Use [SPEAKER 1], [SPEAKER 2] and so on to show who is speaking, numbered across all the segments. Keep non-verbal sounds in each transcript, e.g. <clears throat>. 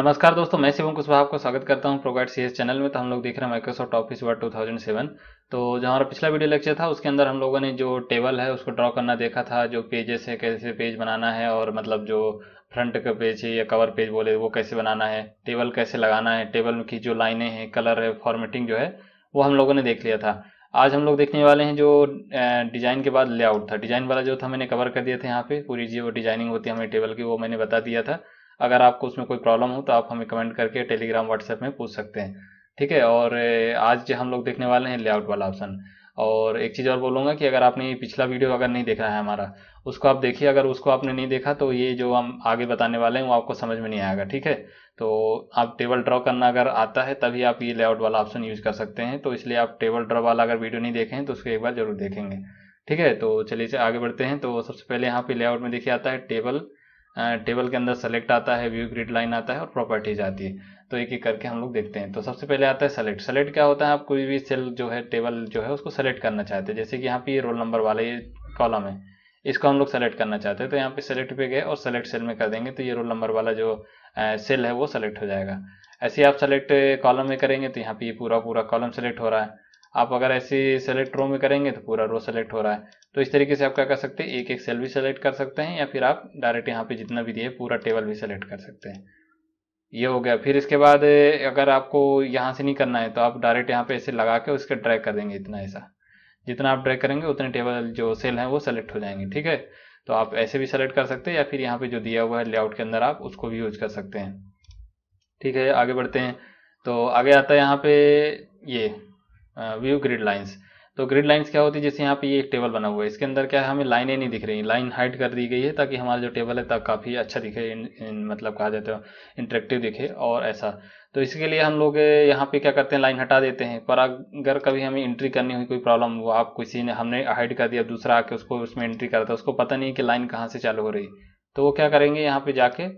[SPEAKER 1] नमस्कार दोस्तों मैं शिवम कुशवाहा आपको स्वागत करता हूं प्रोगाइड सीएस चैनल में तो हम लोग देख रहे हैं माइक्रोसॉफ्ट ऑफिस वर्ड 2007 तो जहां हमारा पिछला वीडियो लेक्चर था उसके अंदर हम लोगों ने जो टेबल है उसको ड्रॉ करना देखा था जो पेजेस है कैसे पेज बनाना है और मतलब जो फ्रंट का पेज है या कवर पेज बोले वो कैसे बनाना है टेबल कैसे लगाना है टेबल की जो लाइनें हैं कलर है फॉर्मेटिंग जो है वो हम लोगों ने देख लिया था आज हम लोग देखने वाले हैं जो डिज़ाइन के बाद लेआउट था डिज़ाइन वाला जो था मैंने कवर कर दिया था यहाँ पे पूरी जो डिज़ाइनिंग होती है हमें टेबल की वो मैंने बता दिया था अगर आपको उसमें कोई प्रॉब्लम हो तो आप हमें कमेंट करके टेलीग्राम व्हाट्सएप में पूछ सकते हैं ठीक है और आज जो हम लोग देखने वाले हैं लेआउट वाला ऑप्शन और एक चीज़ और बोलूँगा कि अगर आपने पिछला वीडियो अगर नहीं देखा है हमारा उसको आप देखिए अगर उसको आपने नहीं देखा तो ये जो हम आगे बताने वाले हैं वो आपको समझ में नहीं आएगा ठीक है तो आप टेबल ड्रॉ करना अगर आता है तभी आप ये लेआउट वाला ऑप्शन यूज़ कर सकते हैं तो इसलिए आप टेबल ड्रॉ वाला अगर वीडियो नहीं देखें तो उसको एक बार जरूर देखेंगे ठीक है तो चलिए आगे बढ़ते हैं तो सबसे पहले यहाँ पे लेआउट में देखिए आता है टेबल टेबल के अंदर सेलेक्ट आता है व्यू ग्रिड लाइन आता है और प्रॉपर्टीज आती है तो एक एक करके हम लोग देखते हैं तो सबसे पहले आता है सेलेक्ट सेलेक्ट क्या होता है आप कोई भी सेल जो है टेबल जो है उसको सेलेक्ट करना चाहते हैं जैसे कि यहाँ पे ये रोल नंबर वाला ये कॉलम है इसको हम लोग सेलेक्ट करना चाहते हैं तो यहाँ पे सेलेक्ट पे गए और सेलेक्ट सेल में कर देंगे तो ये रोल नंबर वाला जो सेल है वो सेलेक्ट हो जाएगा ऐसे ही आप सेलेक्ट कॉलम में करेंगे तो यहाँ पे ये पूरा पूरा कॉलम सेलेक्ट हो रहा है आप अगर ऐसे सेलेक्ट रो में करेंगे तो पूरा रो सेलेक्ट हो रहा है तो इस तरीके से आप क्या कर सकते हैं एक एक सेल भी सेलेक्ट कर सकते हैं या फिर आप डायरेक्ट यहाँ पे जितना भी दिए पूरा टेबल भी सेलेक्ट कर सकते हैं ये हो गया फिर इसके बाद अगर आपको यहाँ से नहीं करना है तो आप डायरेक्ट यहाँ पे ऐसे लगा के उसके ड्रैक कर देंगे इतना ऐसा जितना आप ड्रैक करेंगे उतने टेबल जो सेल हैं वो सेलेक्ट हो जाएंगे ठीक है तो आप ऐसे भी सेलेक्ट कर सकते हैं या फिर यहाँ पे जो दिया हुआ है लेआउट के अंदर आप उसको भी यूज कर सकते हैं ठीक है आगे बढ़ते हैं तो आगे आता है यहाँ पे ये व्यू ग्रिड लाइन्स तो ग्रिड लाइन्स क्या होती है जैसे यहाँ पे ये एक टेबल बना हुआ है इसके अंदर क्या है हमें लाइनें नहीं दिख रही लाइन हाइट कर दी गई है ताकि हमारा जो टेबल है तब काफ़ी अच्छा दिखे इन, इन, मतलब कहा जाता है इंट्रेक्टिव दिखे और ऐसा तो इसके लिए हम लोग यहाँ पे क्या करते हैं लाइन हटा देते हैं पर अगर कभी हमें एंट्री करनी हुई कोई प्रॉब्लम हुआ आप किसी ने हमने हाइड कर दिया दूसरा आके उसको उसमें एंट्री करता है उसको पता नहीं कि लाइन कहाँ से चालू हो रही तो वो क्या करेंगे यहाँ पर जाके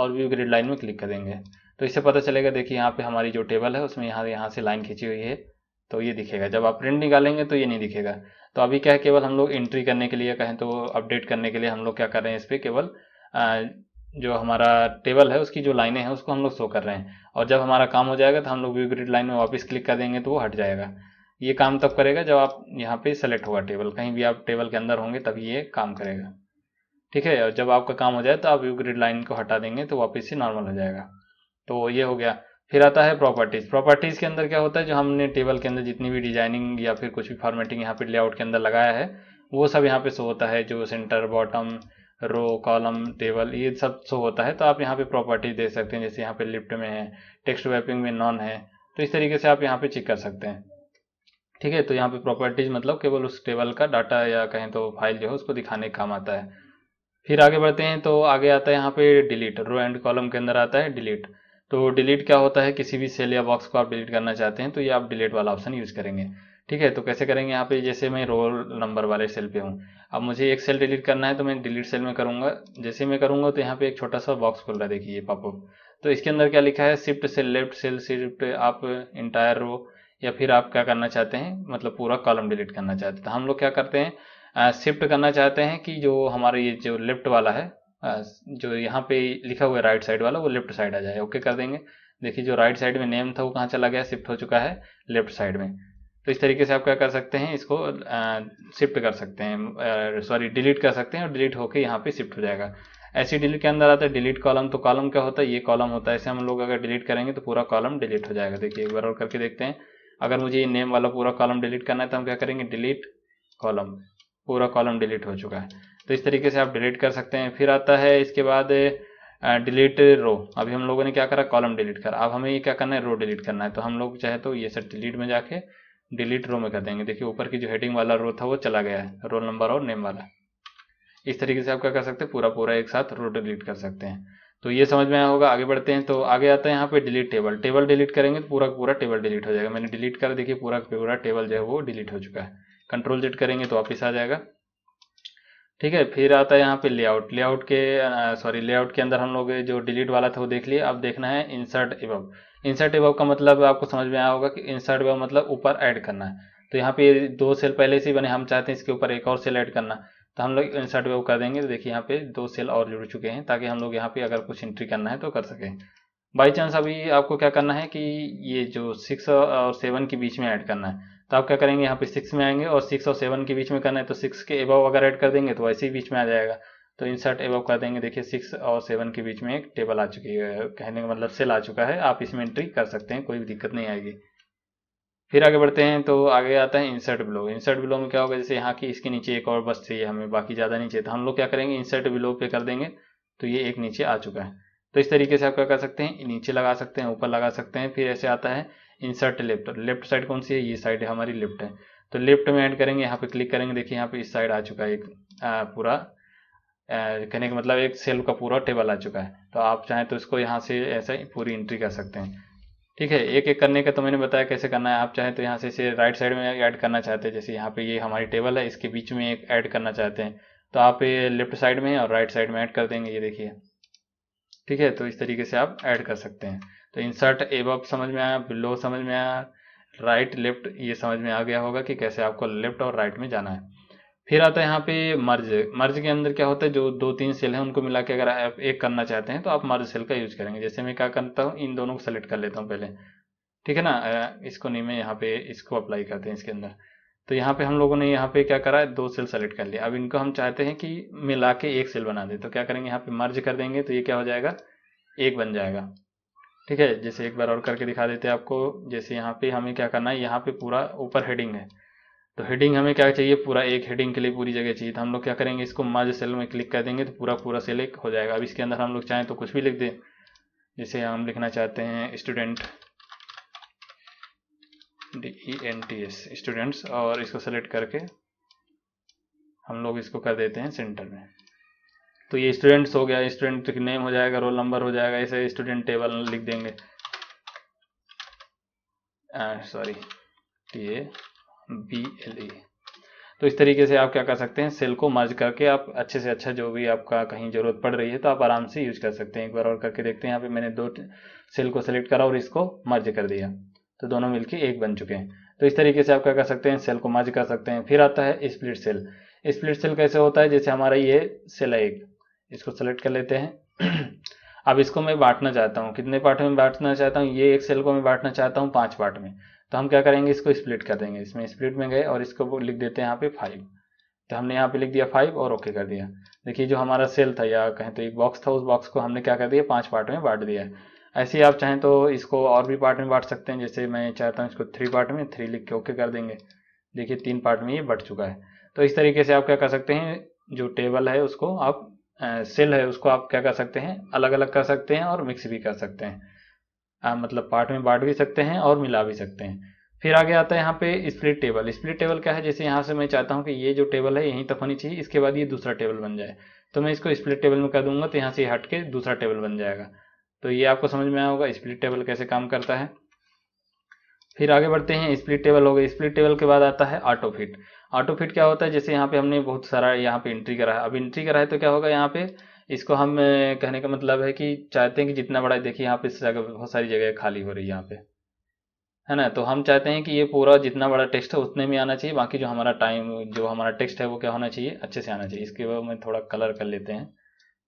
[SPEAKER 1] और व्यू ग्रिड लाइन में क्लिक करेंगे तो इससे पता चलेगा देखिए यहाँ पे हमारी जो टेबल है उसमें यहाँ यहाँ से लाइन खींची हुई है तो ये दिखेगा जब आप प्रिंट निकालेंगे तो ये नहीं दिखेगा तो अभी क्या है केवल हम लोग एंट्री करने के लिए कहें तो अपडेट करने के लिए हम लोग क्या कर रहे हैं इस पर केवल जो हमारा टेबल है उसकी जो लाइनें हैं उसको हम लोग शो कर रहे हैं और जब हमारा काम हो जाएगा तो हम लोग व्यू ग्रिड लाइन में वापस क्लिक कर देंगे तो वो हट जाएगा ये काम तब करेगा जब आप यहाँ पे सेलेक्ट होगा टेबल कहीं भी आप टेबल के अंदर होंगे तभी ये काम करेगा ठीक है और जब आपका काम हो जाए तो आप व्यू ग्रिड लाइन को हटा देंगे तो वापस से नॉर्मल हो जाएगा तो ये हो गया फिर आता है प्रॉपर्टीज़ प्रॉपर्टीज़ के अंदर क्या होता है जो हमने टेबल के अंदर जितनी भी डिजाइनिंग या फिर कुछ भी फॉर्मेटिंग यहाँ पे लेआउट के अंदर लगाया है वो सब यहाँ पे शो होता है जो centre bottom row column table ये सब शो होता है तो आप यहाँ पे प्रॉपर्टीज दे सकते हैं जैसे यहाँ पे लिफ्ट में है टेक्स्ट वैपिंग में नॉन है तो इस तरीके से आप यहाँ पे चेक कर सकते हैं ठीक है तो यहाँ पे प्रॉपर्टीज मतलब केवल उस टेबल का डाटा या कहें तो फाइल जो है उसको दिखाने का काम आता है फिर आगे बढ़ते हैं तो आगे आता है यहाँ पे डिलीट रो एंड कॉलम के अंदर आता है डिलीट तो डिलीट क्या होता है किसी भी सेल या बॉक्स को आप डिलीट करना चाहते हैं तो ये आप डिलीट वाला ऑप्शन यूज़ करेंगे ठीक है तो कैसे करेंगे यहाँ पे जैसे मैं रोल नंबर वाले सेल पे हूँ अब मुझे एक सेल डिलीट करना है तो मैं डिलीट सेल में करूँगा जैसे मैं करूँगा तो यहाँ पे एक छोटा सा बॉक्स खुल रहा है देखिए पॉपअप तो इसके अंदर क्या लिखा है shift cell left cell shift आप इंटायर रो या फिर आप क्या करना चाहते हैं मतलब पूरा कॉलम डिलीट करना चाहते हैं तो हम लोग क्या करते हैं शिफ्ट करना चाहते हैं कि जो हमारा ये जो लेफ्ट वाला है जो यहाँ पे लिखा हुआ है राइट साइड वाला वो लेफ्ट साइड आ जाए ओके कर देंगे देखिए जो राइट साइड में नेम था वो कहाँ चला गया शिफ्ट हो चुका है लेफ्ट साइड में तो इस तरीके से आप क्या कर सकते हैं इसको शिफ्ट कर सकते हैं सॉरी डिलीट कर सकते हैं और डिलीट होकर यहाँ पे शिफ्ट हो जाएगा ऐसे डिलीट के अंदर आता है डिलीट कॉलम तो कॉलम क्या होता है ये कॉलम होता है ऐसे हम लोग अगर डिलीट करेंगे तो पूरा कॉलम डिलीट हो जाएगा देखिए एक बार और करके देखते हैं अगर मुझे ये नेम वाला पूरा कॉलम डिलीट करना है तो हम क्या करेंगे डिलीट कॉलम पूरा कॉलम डिलीट हो चुका है तो इस तरीके से आप डिलीट कर सकते हैं फिर आता है इसके बाद डिलीट रो अभी हम लोगों ने क्या करा कॉलम डिलीट करा अब हमें ये क्या करना है रो डिलीट करना है तो हम लोग चाहे तो ये सर डिलीट में जाके डिलीट रो में कर देंगे देखिए ऊपर की जो हेडिंग वाला रो था वो चला गया है रोल नंबर और नेम वाला इस तरीके से आप क्या कर सकते हैं पूरा पूरा एक साथ रो डिलीट कर सकते हैं तो ये समझ में आया होगा आगे बढ़ते हैं तो आगे आता है यहाँ पे डिलीट टेबल टेबल डिलीट करेंगे तो पूरा पूरा टेबल डिलीट हो जाएगा मैंने डिलीट कर देखिए पूरा पूरा टेबल जो है वो डिलीट हो चुका है कंट्रोल जेट करेंगे तो वापिस आ जाएगा ठीक है फिर आता है यहाँ पे लेआउट लेआउट के सॉरी लेआउट के अंदर हम लोग जो डिलीट वाला था वो देख लिए अब देखना है इंसर्ट एबव इंसर्ट एबव का मतलब आपको समझ में आया होगा कि इंसर्ट एबव मतलब ऊपर ऐड करना है तो यहाँ पे दो सेल पहले से ही बने हम चाहते हैं इसके ऊपर एक और सेल ऐड करना तो हम लोग इंसर्ट वेव कर देंगे तो देखिए यहाँ पे दो सेल और जुड़ चुके हैं ताकि हम लोग यहाँ पे अगर कुछ एंट्री करना है तो कर सकें बाई चांस अभी आपको क्या करना है कि ये जो सिक्स और सेवन के बीच में ऐड करना है तो आप क्या करेंगे यहाँ पे सिक्स में आएंगे और सिक्स और सेवन के बीच में करना है तो सिक्स के एबव अगर ऐड कर देंगे तो वैसे ही बीच में आ जाएगा तो इंसर्ट एबव कर देंगे देखिए सिक्स और सेवन के बीच में एक टेबल आ चुकी है कहने का मतलब सेल आ चुका है आप इसमें एंट्री कर सकते हैं कोई भी दिक्कत नहीं आएगी फिर आगे बढ़ते हैं तो आगे आता है इंसर्ट बिलो इंसर्ट बिलो में क्या होगा जैसे यहाँ की इसके नीचे एक और बस चाहिए हमें बाकी ज़्यादा नीचे तो हम लोग क्या करेंगे इंसर्ट बिलो पे कर देंगे तो ये एक नीचे आ चुका है तो इस तरीके से आप क्या कर सकते हैं नीचे लगा सकते हैं ऊपर लगा सकते हैं फिर ऐसे आता है इंसर्ट लेफ्ट लेफ्ट साइड कौन सी है ये साइड हमारी लेफ्ट है तो लेफ्ट में ऐड करेंगे यहाँ पे क्लिक करेंगे देखिए यहाँ पे इस साइड आ चुका है एक आ, पूरा आ, कहने का मतलब एक सेल का पूरा टेबल आ चुका है तो आप चाहें तो इसको यहाँ से ऐसे ही पूरी एंट्री कर सकते हैं ठीक है एक एक करने का तो मैंने बताया कैसे करना है आप चाहें तो यहाँ से इसे राइट साइड में ऐड करना चाहते हैं जैसे यहाँ पे ये हमारी टेबल है इसके बीच में एक ऐड करना चाहते हैं तो आप ये लेफ्ट साइड में और राइट साइड में ऐड कर देंगे ये देखिए ठीक है तो इस तरीके से आप ऐड कर सकते हैं तो इंसर्ट एब समझ में आया बिलो समझ में आया राइट लेफ्ट ये समझ में आ गया होगा कि कैसे आपको लेफ्ट और राइट में जाना है फिर आता है यहाँ पे मर्ज मर्ज के अंदर क्या होता है जो दो तीन सेल है उनको मिला के अगर आप एक करना चाहते हैं तो आप मर्ज सेल का यूज करेंगे जैसे मैं क्या करता हूँ इन दोनों को सेलेक्ट कर लेता हूँ पहले ठीक है ना इसको नहीं मैं यहाँ पे इसको अप्लाई करते हैं इसके अंदर तो यहाँ पे हम लोगों ने यहाँ पे क्या करा है दो सेल सेलेक्ट कर लिया अब इनको हम चाहते हैं कि मिला के एक सेल बना दें तो क्या करेंगे यहाँ पे मर्ज कर देंगे तो ये क्या हो जाएगा एक बन जाएगा ठीक है जैसे एक बार और करके दिखा देते हैं आपको जैसे यहाँ पे हमें क्या करना है यहाँ पे पूरा ऊपर हेडिंग है तो हेडिंग हमें क्या चाहिए पूरा एक हेडिंग के लिए पूरी जगह चाहिए तो हम लोग क्या करेंगे इसको माज सेल में क्लिक कर देंगे तो पूरा पूरा सेल एक हो जाएगा अब इसके अंदर हम लोग चाहें तो कुछ भी लिख दें जैसे हम लिखना चाहते हैं student D N T S students और इसको सेलेक्ट करके हम लोग इसको कर देते हैं सेंटर में तो ये स्टूडेंट्स हो गया स्टूडेंट नेम तो हो जाएगा रोल नंबर हो जाएगा इसे स्टूडेंट टेबल लिख देंगे sorry T A B L E तो इस तरीके से आप क्या कर सकते हैं सेल को मर्ज करके आप अच्छे से अच्छा जो भी आपका कहीं ज़रूरत पड़ रही है तो आप आराम से यूज कर सकते हैं एक बार और करके देखते हैं यहाँ पे मैंने दो सेल को सेलेक्ट करा और इसको मर्ज कर दिया तो दोनों मिलके एक बन चुके हैं तो इस तरीके से आप क्या कर सकते हैं सेल को मर्ज कर सकते हैं फिर आता है स्प्लिट सेल स्प्लिट सेल कैसे होता है जैसे हमारा ये सेल है एक इसको सेलेक्ट कर लेते हैं <clears throat> अब इसको मैं बांटना चाहता हूँ कितने पार्ट में बांटना चाहता हूँ ये एक सेल को मैं बांटना चाहता हूँ पाँच पार्ट में तो हम क्या करेंगे इसको स्प्लिट कर देंगे इसमें स्प्लिट में गए और इसको लिख देते हैं यहाँ पे फाइव तो हमने यहाँ पे लिख दिया फाइव और ओके कर दिया देखिए जो हमारा सेल था या कहें तो एक बॉक्स था उस बॉक्स को हमने क्या कर दिया पाँच पार्ट में बांट दिया ऐसे ही आप चाहें तो इसको और भी पार्ट में बांट सकते हैं जैसे मैं चाहता हूँ इसको थ्री पार्ट में थ्री लिख के ओके कर देंगे देखिए तीन पार्ट में ये बट चुका है तो इस तरीके से आप क्या कर सकते हैं जो टेबल है उसको आप सेल है उसको आप क्या कर सकते हैं अलग अलग कर सकते हैं और मिक्स भी कर सकते हैं आ, मतलब पार्ट में बांट भी सकते हैं और मिला भी सकते हैं फिर आगे आता है यहाँ पे स्प्लिट टेबल स्प्लिट टेबल क्या है जैसे यहाँ से मैं चाहता हूँ कि ये जो टेबल है यहीं तक होनी चाहिए इसके बाद ये दूसरा टेबल बन जाए तो मैं इसको स्प्लिट टेबल में कर दूंगा तो यहाँ से हट के दूसरा टेबल बन जाएगा तो ये आपको समझ में आया होगा स्प्लिट टेबल कैसे काम करता है फिर आगे बढ़ते हैं स्प्लिट टेबल हो गए स्प्लिट टेबल के बाद आता है ऑटो फिट ऑटो फिट क्या होता है जैसे यहाँ पे हमने बहुत सारा यहाँ पे एंट्री करा है अब एंट्री करा है तो क्या होगा यहाँ पे इसको हम कहने का मतलब है कि चाहते हैं कि जितना बड़ा देखिए यहाँ पे जगह बहुत सारी जगह खाली हो रही है यहाँ पे है ना तो हम चाहते हैं कि ये पूरा जितना बड़ा टेक्स्ट है उतने में आना चाहिए बाकी जो हमारा टाइम जो हमारा टेक्स्ट है वो क्या होना चाहिए अच्छे से आना चाहिए इसके बाद में थोड़ा कलर कर लेते हैं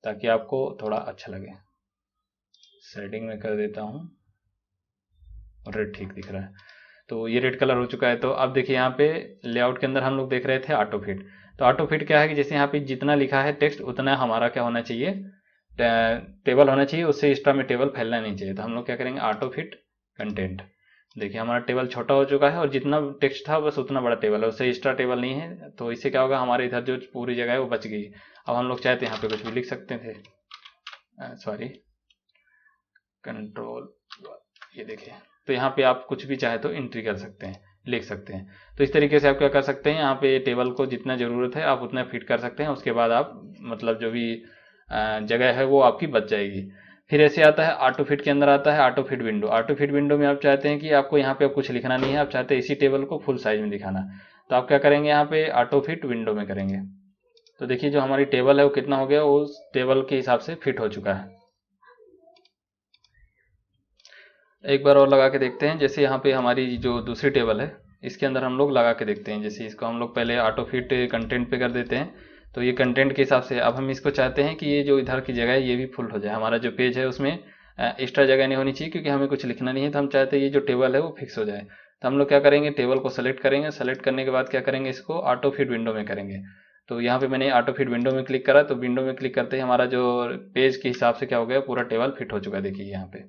[SPEAKER 1] ताकि आपको थोड़ा अच्छा लगे सेटिंग में कर देता हूँ और रेड ठीक दिख रहा है तो ये रेड कलर हो चुका है तो अब देखिए यहाँ पे लेआउट के अंदर हम लोग देख रहे थे ऑटो फिट तो ऑटो फिट क्या है कि जैसे यहाँ पे जितना लिखा है टेक्स्ट उतना हमारा क्या होना चाहिए टेबल होना चाहिए उससे एक्स्ट्रा में टेबल फैलना नहीं चाहिए तो हम लोग क्या करेंगे ऑटो फिट कंटेंट देखिए हमारा टेबल छोटा हो चुका है और जितना टेक्स्ट था बस उतना बड़ा टेबल है उससे एक्स्ट्रा टेबल नहीं है तो इससे क्या होगा हमारे इधर जो पूरी जगह है वो बच गई अब हम लोग चाहे तो यहाँ पे कुछ भी लिख सकते थे सॉरी कंट्रोल ये देखिए तो यहाँ पे आप कुछ भी चाहे तो एंट्री कर सकते हैं लिख सकते हैं तो इस तरीके से आप क्या कर सकते हैं यहाँ पे टेबल को जितना ज़रूरत है आप उतना फिट कर सकते हैं उसके बाद आप मतलब जो भी जगह है वो आपकी बच जाएगी फिर ऐसे आता है ऑटो फिट के अंदर आता है auto fit window auto fit window में आप चाहते हैं कि आपको यहाँ पे कुछ लिखना नहीं है आप चाहते हैं इसी टेबल को फुल साइज में दिखाना तो आप क्या करेंगे यहाँ पे ऑटो फिट विंडो में करेंगे तो देखिए जो हमारी टेबल है वो कितना हो गया उस टेबल के हिसाब से फिट हो चुका है एक बार और लगा के देखते हैं जैसे यहाँ पे हमारी जो दूसरी टेबल है इसके अंदर हम लोग लगा के देखते हैं जैसे इसको हम लोग पहले ऑटो फिट कंटेंट पे कर देते हैं तो ये कंटेंट के हिसाब से अब हम इसको चाहते हैं कि ये जो इधर की जगह है ये भी फुल हो जाए हमारा जो पेज है उसमें एक्स्ट्रा जगह नहीं होनी चाहिए क्योंकि हमें कुछ लिखना नहीं है तो हम चाहते हैं ये जो टेबल है वो फिक्स हो जाए तो हम लोग क्या करेंगे टेबल को सेलेक्ट करेंगे सेलेक्ट करने के बाद क्या करेंगे इसको ऑटो फिट विंडो में करेंगे तो यहाँ पे मैंने ऑटो फिट विंडो में क्लिक करा तो विंडो में क्लिक करते ही हमारा जो पेज के हिसाब से क्या हो गया पूरा टेबल फिट हो चुका है देखिए यहाँ पे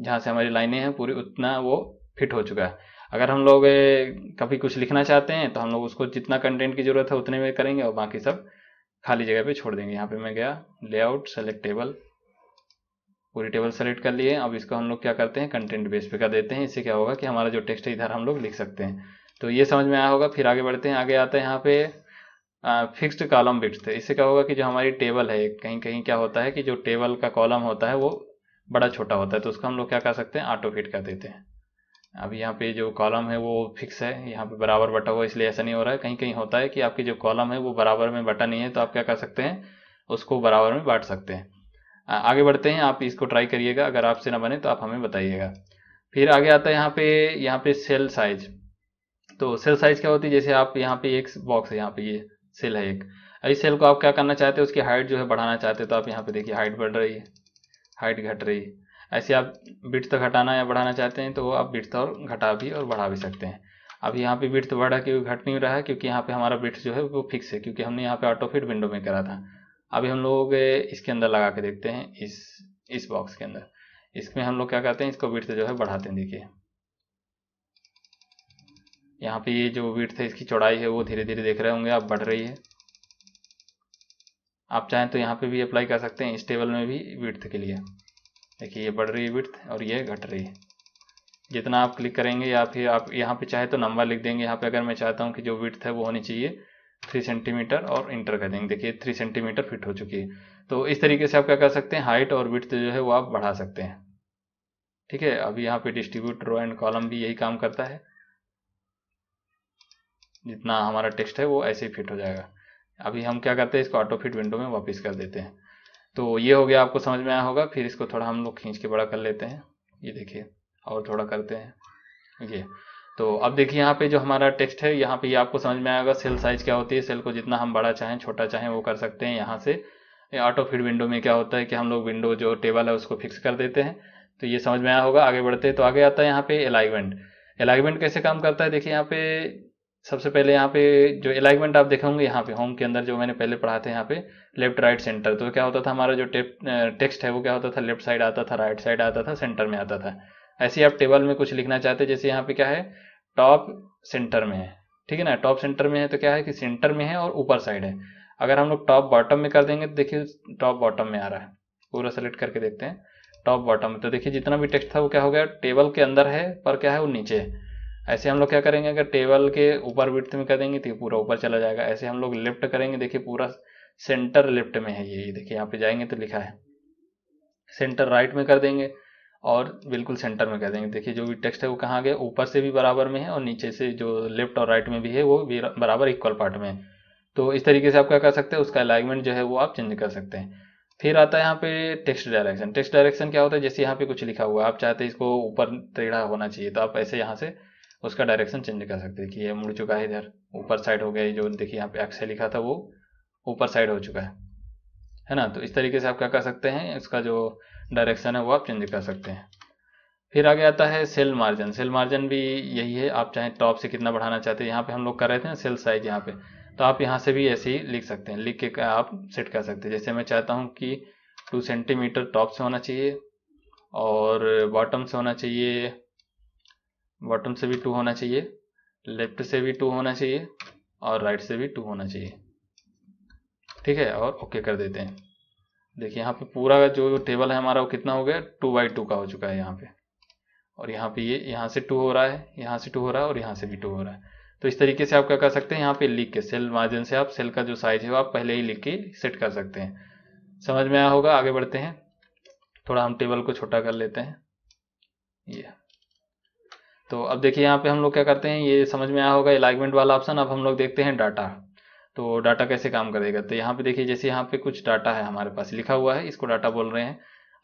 [SPEAKER 1] जहाँ से हमारी लाइनें हैं पूरी उतना वो फिट हो चुका है अगर हम लोग कभी कुछ लिखना चाहते हैं तो हम लोग उसको जितना कंटेंट की ज़रूरत है उतने में करेंगे और बाकी सब खाली जगह पे छोड़ देंगे यहाँ पे मैं गया लेआउट सेलेक्ट टेबल पूरी टेबल सेलेक्ट कर लिए अब इसको हम लोग क्या करते हैं कंटेंट बेस पे कर देते हैं इससे क्या होगा कि हमारा जो टेक्स्ट है इधर हम लोग लिख सकते हैं तो ये समझ में आया होगा फिर आगे बढ़ते हैं आगे आते हैं यहाँ पे फिक्स्ड कॉलम बिट्स थे इससे क्या होगा कि जो हमारी टेबल है कहीं कहीं क्या होता है कि जो टेबल का कॉलम होता है वो बड़ा छोटा होता है तो उसका हम लोग क्या कह सकते हैं ऑटो फिट कर देते हैं अब यहाँ पे जो कॉलम है वो फिक्स है यहाँ पे बराबर बटा हुआ इसलिए ऐसा नहीं हो रहा है कहीं कहीं होता है कि आपकी जो कॉलम है वो बराबर में बटा नहीं है तो आप क्या कर सकते हैं उसको बराबर में बांट सकते हैं आगे बढ़ते हैं आप इसको ट्राई करिएगा अगर आपसे ना बने तो आप हमें बताइएगा फिर आगे आता है यहाँ पे यहाँ पे सेल साइज तो सेल साइज क्या होती है जैसे आप यहाँ पे एक बॉक्स है यहाँ पे ये सेल है एक इस सेल को आप क्या करना चाहते हैं उसकी हाइट जो है बढ़ाना चाहते हैं तो आप यहाँ पे देखिए हाइट बढ़ रही है हाइट घट रही है ऐसे आप बिट्थ घटाना या बढ़ाना चाहते हैं तो वो आप बिट्थ और घटा भी और बढ़ा भी सकते हैं अब यहाँ पे बिट्थ बढ़ा क्योंकि घट नहीं रहा है क्योंकि यहाँ पे हमारा बिट्थ जो है वो फिक्स है क्योंकि हमने यहाँ पे ऑटो फिट विंडो में करा था अभी हम लोग इसके अंदर लगा के देखते हैं इस इस बॉक्स के अंदर इसमें हम लोग क्या करते हैं इसको बिट्थ जो है बढ़ाते हैं देखिए यहाँ पे ये जो बिट्थ है इसकी चौड़ाई है वो धीरे धीरे देख रहे होंगे आप बढ़ रही है आप चाहें तो यहाँ पे भी अप्लाई कर सकते हैं इस टेबल में भी विर्थ के लिए देखिए ये बढ़ रही है विर्थ और ये घट रही है जितना आप क्लिक करेंगे या फिर आप यहाँ पे चाहे तो नंबर लिख देंगे यहाँ पे अगर मैं चाहता हूँ कि जो विर्थ है वो होनी चाहिए थ्री सेंटीमीटर और इंटर कर देंगे देखिए थ्री सेंटीमीटर फिट हो चुकी है तो इस तरीके से आप क्या कर सकते हैं हाइट और विर्थ जो है वो आप बढ़ा सकते हैं ठीक है अभी यहाँ पे डिस्ट्रीब्यूट रो एंड कॉलम भी यही काम करता है जितना हमारा टेक्स्ट है वो ऐसे ही फिट हो जाएगा अभी हम क्या करते हैं इसको ऑटो फिट विंडो में वापस कर देते हैं तो ये हो गया आपको समझ में आया होगा फिर इसको थोड़ा हम लोग खींच के बड़ा कर लेते हैं ये देखिए और थोड़ा करते हैं ये तो अब देखिए यहाँ पे जो हमारा टेक्स्ट है यहाँ पे ये आपको समझ में आएगा सेल साइज क्या होती है सेल को जितना हम बड़ा चाहें छोटा चाहें वो कर सकते हैं यहाँ से ऑटो फिट विंडो में क्या होता है कि हम लोग विंडो जो टेबल है उसको फिक्स कर देते हैं तो ये समझ में आया होगा आगे बढ़ते हैं तो आगे आता है यहाँ पे अलाइनमेंट अलाइनमेंट कैसे काम करता है देखिए यहाँ पे सबसे पहले यहाँ पे जो अलाइनमेंट आप देखेंगे यहाँ पे होम के अंदर जो मैंने पहले पढ़ा था यहाँ पे लेफ्ट राइट सेंटर तो क्या होता था हमारा जो टेप टेक्स्ट है वो क्या होता था लेफ्ट साइड आता था राइट साइड आता था सेंटर में आता था ऐसे आप टेबल में कुछ लिखना चाहते जैसे यहाँ पे क्या है टॉप सेंटर में है ठीक है ना टॉप सेंटर में है तो क्या है कि सेंटर में है और ऊपर साइड है अगर हम लोग टॉप बॉटम में कर देंगे तो देखिए टॉप बॉटम में आ रहा है पूरा सेलेक्ट करके देखते हैं टॉप बॉटम में तो देखिए जितना भी टेक्स्ट था वो क्या हो गया टेबल के अंदर है पर क्या है वो नीचे है ऐसे हम लोग क्या करेंगे अगर टेबल के ऊपर विथ में कर देंगे तो पूरा ऊपर चला जाएगा ऐसे हम लोग लिफ्ट करेंगे देखिए पूरा सेंटर लेफ्ट में है ये देखिए यहाँ पे जाएंगे तो लिखा है सेंटर राइट में कर देंगे और बिल्कुल सेंटर में कर देंगे देखिए जो भी टेक्स्ट है वो कहाँ गया ऊपर से भी बराबर में है और नीचे से जो लेफ्ट और राइट में भी है वो भी बराबर इक्वल पार्ट में है तो इस तरीके से आप क्या कर सकते हैं उसका अलाइनमेंट जो है वो आप चेंज कर सकते हैं फिर आता है यहाँ पे टेक्स्ट डायरेक्शन टेक्स्ट डायरेक्शन क्या होता है जैसे यहाँ पे कुछ लिखा हुआ है आप चाहते हैं इसको ऊपर टेढ़ा होना चाहिए तो आप ऐसे यहाँ से उसका डायरेक्शन चेंज कर सकते हैं कि ये मुड़ चुका है इधर ऊपर साइड हो गया जो देखिए यहाँ पे एक्स लिखा था वो ऊपर साइड हो चुका है है ना तो इस तरीके से आप क्या कर सकते हैं इसका जो डायरेक्शन है वो आप चेंज कर सकते हैं फिर आगे आता है सेल मार्जिन सेल मार्जिन भी यही है आप चाहें टॉप तो से कितना बढ़ाना चाहते हैं यहाँ पे हम लोग कर रहे थे सेल साइज यहाँ पे तो आप यहाँ से भी ऐसे ही लिख सकते हैं लिख के आप सेट कर सकते हैं जैसे मैं चाहता हूँ कि टू सेंटीमीटर टॉप से होना चाहिए और बॉटम से होना चाहिए बॉटम से भी टू होना चाहिए लेफ्ट से भी टू होना चाहिए और राइट से भी टू होना चाहिए ठीक है और ओके कर देते हैं देखिए यहाँ पे पूरा जो टेबल है हमारा वो कितना हो गया टू बाई टू का हो चुका है यहाँ पे और यहाँ पे ये यह, यहाँ से टू हो रहा है यहाँ से टू हो रहा है और यहाँ से भी टू हो रहा है तो इस तरीके से आप क्या कर सकते हैं यहाँ पे लिख के सेल मार्जिन से आप सेल का जो साइज है वो आप पहले ही लिख के सेट कर सकते हैं समझ में आया होगा आगे बढ़ते हैं थोड़ा हम टेबल को छोटा कर लेते हैं ये तो अब देखिए यहाँ पे हम लोग क्या करते हैं ये समझ में आया होगा अलाइनमेंट वाला ऑप्शन अब हम लोग देखते हैं डाटा तो डाटा कैसे काम करेगा तो यहाँ पे देखिए जैसे यहाँ पे कुछ डाटा है हमारे पास लिखा हुआ है इसको डाटा बोल रहे हैं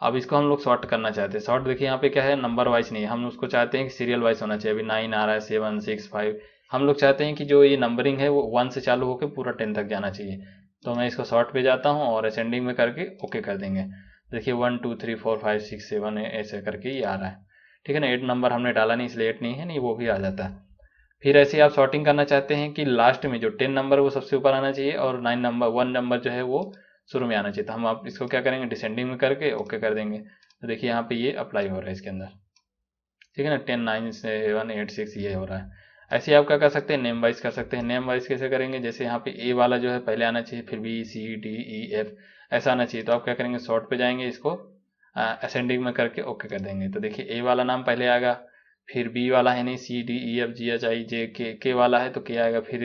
[SPEAKER 1] अब इसको हम लोग शॉर्ट करना चाहते हैं शॉर्ट देखिए यहाँ पे क्या है नंबर वाइज नहीं हम उसको चाहते हैं कि सीरियल वाइज होना चाहिए अभी नाइन आ रहा है सेवन सिक्स फाइव हम लोग चाहते हैं कि जो ये नंबरिंग है वो वन से चालू होकर पूरा टेन तक जाना चाहिए तो मैं इसको शॉर्ट पे जाता हूँ और असेंडिंग में करके ओके कर देंगे देखिए one two three four five six seven ऐसे करके ये आ रहा है ठीक है ना एट नंबर हमने डाला नहीं इसलिए एट नहीं है नहीं वो भी आ जाता है फिर ऐसे आप शॉर्टिंग करना चाहते हैं कि लास्ट में जो टेन नंबर वो सबसे ऊपर आना चाहिए और नाइन नंबर वन नंबर जो है वो शुरू में आना चाहिए तो हम आप इसको क्या करेंगे डिसेंडिंग में करके ओके कर देंगे तो देखिए यहाँ पे ये अप्लाई हो रहा है इसके अंदर ठीक है ना ten nine seven eight six ये हो रहा है ऐसे आप क्या कर सकते हैं नेम वाइज कर सकते हैं नेम वाइज कैसे करेंगे जैसे यहाँ पे ए वाला जो है पहले आना चाहिए फिर B C D E F ऐसा आना चाहिए तो आप क्या करेंगे शॉर्ट पे जाएंगे इसको असेंडिंग में करके ओके कर देंगे तो देखिए ए वाला नाम पहले आएगा फिर बी वाला है नहीं C D E F G H I J K के वाला है तो के आएगा फिर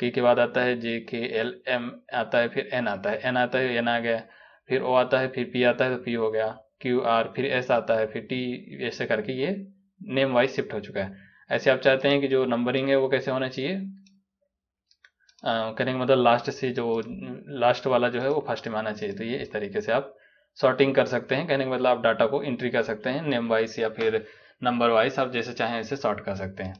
[SPEAKER 1] के के बाद आता है जे के एल एम आता है फिर एन आता है एन आता है एन आ गया फिर ओ आता है फिर पी आता है तो पी हो गया क्यू आर फिर एस आता है फिर टी ऐसे करके ये नेम वाइज शिफ्ट हो चुका है ऐसे आप चाहते हैं कि जो नंबरिंग है वो कैसे होना चाहिए करेंगे मतलब लास्ट से जो लास्ट वाला जो है वो फर्स्ट में आना चाहिए तो ये इस तरीके से आप सॉर्टिंग कर सकते हैं कहने का मतलब आप डाटा को एंट्री कर सकते हैं नेम वाइज या फिर नंबर वाइज आप जैसे चाहें ऐसे सॉर्ट कर सकते हैं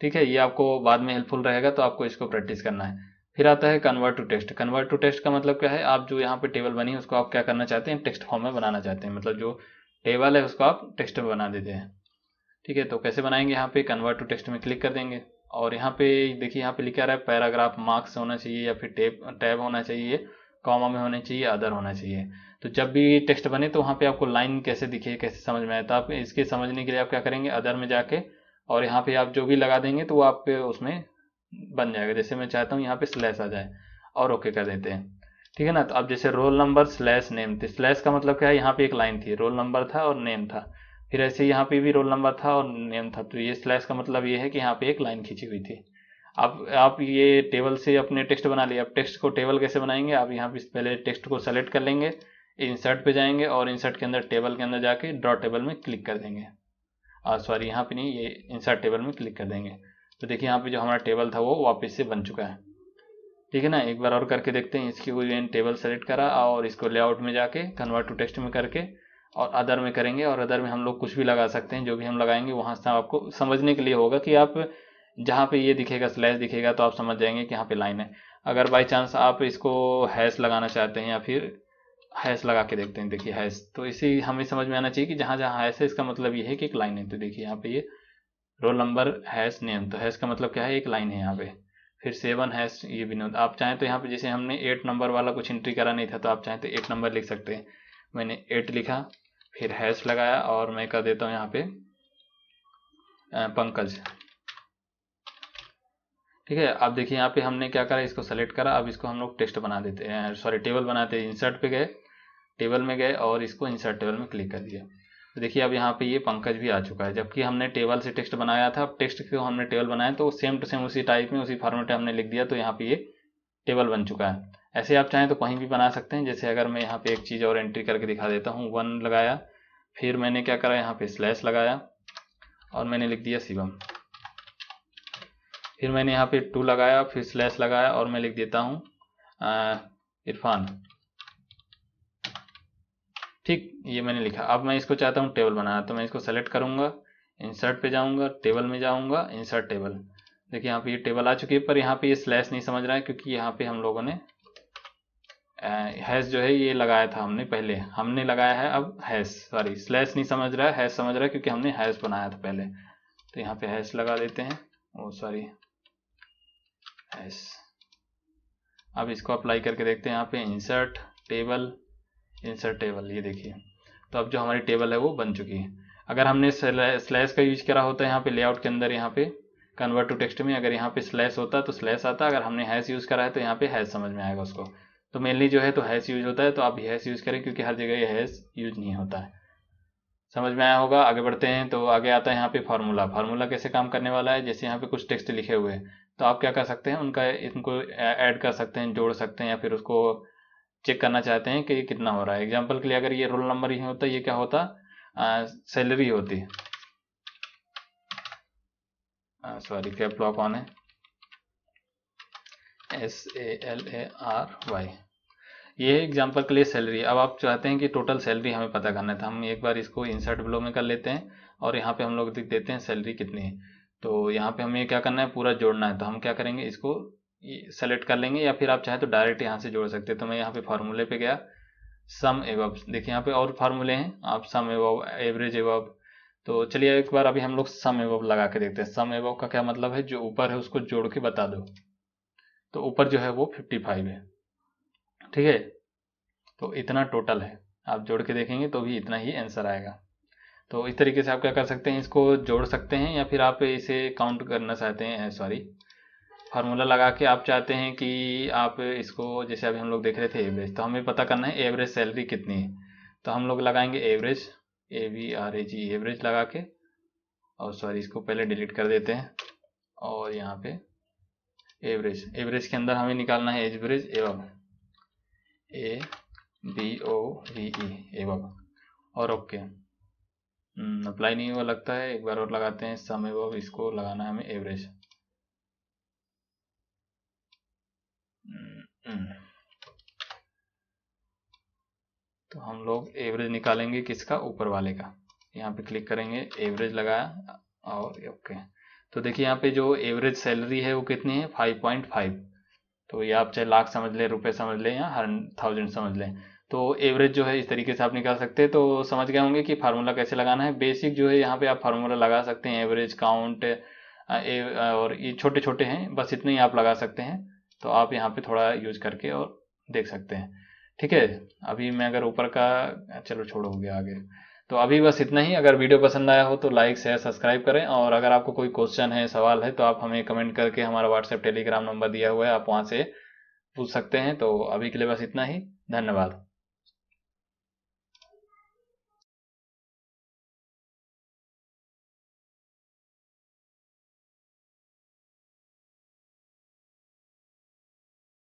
[SPEAKER 1] ठीक है ये आपको बाद में हेल्पफुल रहेगा तो आपको इसको प्रैक्टिस करना है फिर आता है convert to text convert to text का मतलब क्या है आप जो यहाँ पे टेबल बनी है उसको आप क्या करना चाहते हैं टेक्स्ट फॉर्म में बनाना चाहते हैं मतलब जो टेबल है उसको आप टेक्स्ट में बना देते हैं ठीक है तो कैसे बनाएंगे यहाँ पे कन्वर्ट टू टेक्स्ट में क्लिक कर देंगे और यहाँ पे देखिए यहाँ पे लिखा रहा है पैराग्राफ मार्क्स होना चाहिए या फिर टेब टैब होना चाहिए कॉमा में होने चाहिए अदर होना चाहिए तो जब भी टेक्स्ट बने तो वहाँ पे आपको लाइन कैसे दिखे कैसे समझ में आए तो आप इसके समझने के लिए आप क्या करेंगे अदर में जाके और यहाँ पे आप जो भी लगा देंगे तो वो आप उसमें बन जाएगा जैसे मैं चाहता हूँ यहाँ पे स्लैश आ जाए और ओके कर देते हैं ठीक है ना तो अब जैसे रोल नंबर स्लैश नेम थे स्लैश का मतलब क्या है यहाँ पे एक लाइन थी रोल नंबर था और नेम था फिर ऐसे यहाँ पे भी रोल नंबर था और नेम था तो ये स्लैश का मतलब ये है कि यहाँ पे एक लाइन खींची हुई थी आप आप ये टेबल से अपने टेक्स्ट बना लिए आप टेक्स्ट को टेबल कैसे बनाएंगे आप यहाँ पे पहले टेक्स्ट को सेलेक्ट कर लेंगे इंसर्ट पे जाएंगे और इंसर्ट के अंदर टेबल के अंदर जाके ड्रॉ टेबल में क्लिक कर देंगे सॉरी यहाँ पे नहीं ये इंसर्ट टेबल में क्लिक कर देंगे तो देखिए यहाँ पे जो हमारा टेबल था वो वापस से बन चुका है ठीक है ना एक बार और करके देखते हैं इसकी कोई टेबल सेलेक्ट करा और इसको लेआउट में जाके कन्वर्ट टू टेक्स्ट में करके और अदर में करेंगे और अदर में हम लोग कुछ भी लगा सकते हैं जो भी हम लगाएंगे वहाँ से आपको समझने के लिए होगा कि आप जहाँ पे ये दिखेगा स्लैश दिखेगा तो आप समझ जाएंगे कि यहाँ पे लाइन है अगर बाई चांस आप इसको हैश लगाना चाहते हैं या फिर हैश लगा के देखते हैं देखिए हैश तो इसी हमें समझ में आना चाहिए कि जहाँ जहाँ हैश है इसका मतलब ये है कि एक लाइन है तो देखिए यहाँ पे ये रोल नंबर हैश नेम तो हैश का मतलब क्या है एक लाइन है यहाँ पे फिर सेवन हैश ये विनोद आप चाहें तो यहाँ पे जैसे हमने एट नंबर वाला कुछ एंट्री करा नहीं था तो आप चाहें तो एट नंबर लिख सकते हैं मैंने एट लिखा फिर हैश लगाया और मैं कर देता हूँ यहाँ पे पंकज ठीक है अब देखिए यहाँ पे हमने क्या करा इसको सेलेक्ट करा अब इसको हम लोग टेक्स्ट बना देते हैं सॉरी टेबल बनाते हैं इंसर्ट पे गए टेबल में गए और इसको इंसर्ट टेबल में क्लिक कर दिया तो देखिए अब यहाँ पे ये पंकज भी आ चुका है जबकि हमने टेबल से टेक्स्ट बनाया था अब टेक्स्ट को हमने टेबल बनाया तो सेम टू सेम उसी टाइप में उसी फॉर्मेट में हमने लिख दिया तो यहाँ पे ये टेबल बन चुका है ऐसे आप चाहें तो कहीं भी बना सकते हैं जैसे अगर मैं यहाँ पे एक चीज़ और एंट्री करके दिखा देता हूँ वन लगाया फिर मैंने क्या करा यहाँ पे स्लैश लगाया और मैंने लिख दिया शिवम फिर मैंने यहाँ पे टू लगाया फिर स्लैश लगाया और मैं लिख देता हूँ इरफान ठीक ये मैंने लिखा अब मैं इसको चाहता हूँ टेबल बनाना तो मैं इसको सेलेक्ट करूंगा इंसर्ट पे जाऊंगा टेबल में जाऊंगा इंसर्ट टेबल देखिए यहाँ पे ये टेबल आ चुकी है पर यहाँ पे ये स्लैश नहीं समझ रहा है क्योंकि यहाँ पे हम लोगों ने हैश जो है ये लगाया था हमने पहले हमने लगाया है अब हैश सॉरी स्लैश नहीं समझ रहा है हैश समझ रहा है क्योंकि हमने हैश बनाया था पहले तो यहाँ पे हैश लगा देते हैं ओ सॉरी एस अब इसको अप्लाई करके देखते हैं यहाँ पे इंसर्ट टेबल इंसर्ट टेबल ये देखिए तो अब जो हमारी टेबल है वो बन चुकी है अगर हमने स्लैश का यूज करा होता है यहाँ पे लेआउट के अंदर यहाँ पे कन्वर्ट टू टेक्स्ट में अगर यहाँ पे स्लैश होता है तो स्लैश आता अगर हमने हैश यूज करा है तो यहाँ पे हैश समझ में आएगा उसको तो मेनली जो है तो हैश यूज होता है तो आप हैश यूज करें क्योंकि हर जगह ये हैश यूज नहीं होता है समझ में आया होगा आगे बढ़ते हैं तो आगे आता है यहाँ पे फार्मूला फार्मूला कैसे काम करने वाला है जैसे यहाँ पे कुछ टेक्स्ट लिखे हुए हैं तो आप क्या कर सकते हैं उनका इनको ऐड कर सकते हैं जोड़ सकते हैं या फिर उसको चेक करना चाहते हैं कि कितना हो रहा है एग्जाम्पल के लिए अगर ये रोल नंबर ही होता ये क्या होता सैलरी होती सॉरी कैप लॉक ऑन है S A L A R Y ये एग्जाम्पल के लिए सैलरी अब आप चाहते हैं कि टोटल सैलरी हमें पता करना है तो हम एक बार इसको इंसर्ट ब्लो में कर लेते हैं और यहाँ पे हम लोग देख देते हैं सैलरी कितनी है तो यहाँ पे हमें क्या करना है पूरा जोड़ना है तो हम क्या करेंगे इसको सेलेक्ट कर लेंगे या फिर आप चाहे तो डायरेक्ट यहाँ से जोड़ सकते हैं तो मैं यहाँ पे फार्मूले पे गया सम एव देखिए यहाँ पे और फार्मूले हैं आप सम एव एवरेज एव तो चलिए एक बार अभी हम लोग सम एव लगा के देखते हैं सम एव का क्या मतलब है जो ऊपर है उसको जोड़ के बता दो तो ऊपर जो है वो फिफ्टी फाइव है ठीक है तो इतना टोटल है आप जोड़ के देखेंगे तो भी इतना ही आंसर आएगा तो इस तरीके से आप क्या कर सकते हैं इसको जोड़ सकते हैं या फिर आप इसे काउंट करना चाहते हैं सॉरी फार्मूला लगा के आप चाहते हैं कि आप इसको जैसे अभी हम लोग देख रहे थे एवरेज तो हमें पता करना है एवरेज सैलरी कितनी है तो हम लोग लगाएंगे average A V R A G average लगा के और सॉरी इसको पहले डिलीट कर देते हैं और यहाँ पे एवरेज एवरेज के अंदर हमें निकालना है एवरेज एवं A B O V E एवब और ओके okay. अप्लाई हम्म, नहीं हुआ लगता है एक बार और लगाते हैं समय वो इसको लगाना है हमें एवरेज हम्म, हम्म। तो हम लोग एवरेज निकालेंगे किसका ऊपर वाले का यहाँ पे क्लिक करेंगे एवरेज लगाया और ओके तो देखिए यहाँ पे जो एवरेज सैलरी है वो कितनी है फाइव पॉइंट फाइव तो ये आप चाहे लाख समझ लें रुपए समझ लें या हर थाउजेंड समझ लें तो एवरेज जो है इस तरीके से आप निकाल सकते हैं तो समझ गए होंगे कि फार्मूला कैसे लगाना है बेसिक जो है यहाँ पे आप फार्मूला लगा सकते हैं एवरेज काउंट ए और ये छोटे छोटे हैं बस इतने ही आप लगा सकते हैं तो आप यहाँ पे थोड़ा यूज करके और देख सकते हैं ठीक है अभी मैं अगर ऊपर का चलो छोड़ो हो गया आगे तो अभी बस इतना ही अगर वीडियो पसंद आया हो तो लाइक शेयर सब्सक्राइब करें और अगर आपको कोई क्वेश्चन है सवाल है तो आप हमें कमेंट करके हमारा व्हाट्सएप टेलीग्राम नंबर दिया हुआ है आप वहाँ से पूछ सकते हैं तो अभी के लिए बस इतना ही धन्यवाद